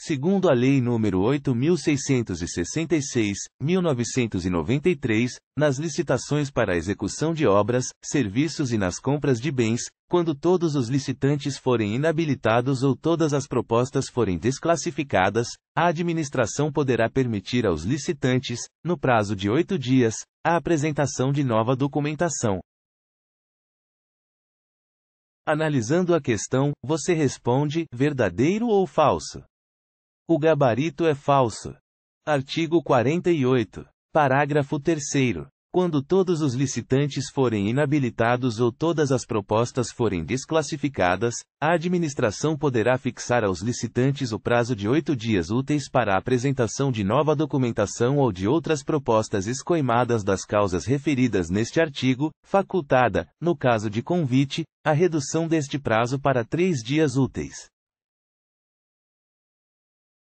segundo a Lei nº 8.666, 1993, nas licitações para a execução de obras, serviços e nas compras de bens, quando todos os licitantes forem inabilitados ou todas as propostas forem desclassificadas, a administração poderá permitir aos licitantes, no prazo de oito dias, a apresentação de nova documentação. Analisando a questão, você responde verdadeiro ou falso? O gabarito é falso. Artigo 48. Parágrafo 3. Quando todos os licitantes forem inabilitados ou todas as propostas forem desclassificadas, a administração poderá fixar aos licitantes o prazo de oito dias úteis para a apresentação de nova documentação ou de outras propostas escoimadas das causas referidas neste artigo, facultada, no caso de convite, a redução deste prazo para três dias úteis.